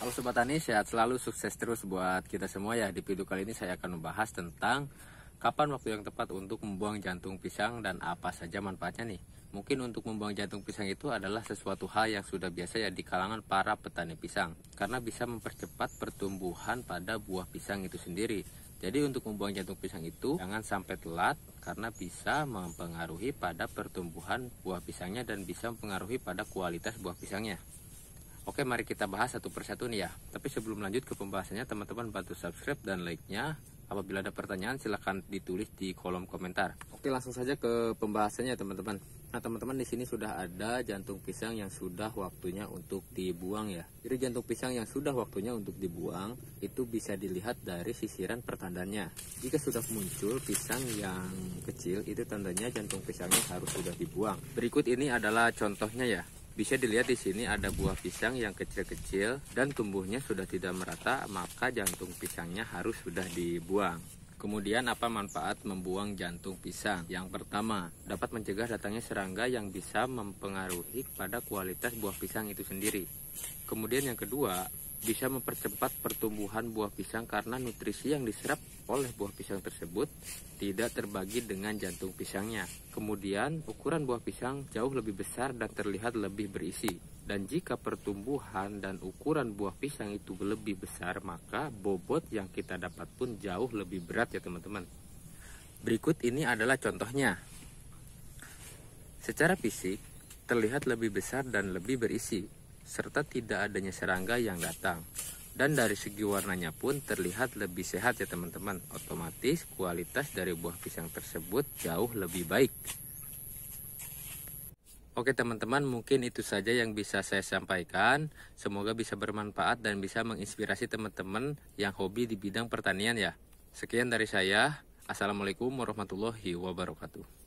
Halo Sobat Tani, sehat selalu, sukses terus buat kita semua ya. Di video kali ini saya akan membahas tentang kapan waktu yang tepat untuk membuang jantung pisang dan apa saja manfaatnya nih. Mungkin untuk membuang jantung pisang itu adalah sesuatu hal yang sudah biasa ya di kalangan para petani pisang. Karena bisa mempercepat pertumbuhan pada buah pisang itu sendiri. Jadi untuk membuang jantung pisang itu jangan sampai telat karena bisa mempengaruhi pada pertumbuhan buah pisangnya dan bisa mempengaruhi pada kualitas buah pisangnya. Oke, mari kita bahas satu persatu nih ya. Tapi sebelum lanjut ke pembahasannya, teman-teman bantu subscribe dan like-nya. Apabila ada pertanyaan, silahkan ditulis di kolom komentar. Oke, langsung saja ke pembahasannya, teman-teman. Nah, teman-teman di sini sudah ada jantung pisang yang sudah waktunya untuk dibuang ya. Jadi jantung pisang yang sudah waktunya untuk dibuang itu bisa dilihat dari sisiran pertandanya. Jika sudah muncul pisang yang kecil, itu tandanya jantung pisangnya harus sudah dibuang. Berikut ini adalah contohnya ya. Bisa dilihat di sini ada buah pisang yang kecil-kecil dan tumbuhnya sudah tidak merata, maka jantung pisangnya harus sudah dibuang. Kemudian apa manfaat membuang jantung pisang? Yang pertama, dapat mencegah datangnya serangga yang bisa mempengaruhi pada kualitas buah pisang itu sendiri. Kemudian yang kedua, bisa mempercepat pertumbuhan buah pisang karena nutrisi yang diserap oleh buah pisang tersebut tidak terbagi dengan jantung pisangnya. Kemudian, ukuran buah pisang jauh lebih besar dan terlihat lebih berisi. Dan jika pertumbuhan dan ukuran buah pisang itu lebih besar, maka bobot yang kita dapat pun jauh lebih berat ya teman-teman. Berikut ini adalah contohnya. Secara fisik, terlihat lebih besar dan lebih berisi, serta tidak adanya serangga yang datang. Dan dari segi warnanya pun terlihat lebih sehat ya teman-teman. Otomatis kualitas dari buah pisang tersebut jauh lebih baik. Oke teman-teman mungkin itu saja yang bisa saya sampaikan Semoga bisa bermanfaat dan bisa menginspirasi teman-teman yang hobi di bidang pertanian ya Sekian dari saya Assalamualaikum warahmatullahi wabarakatuh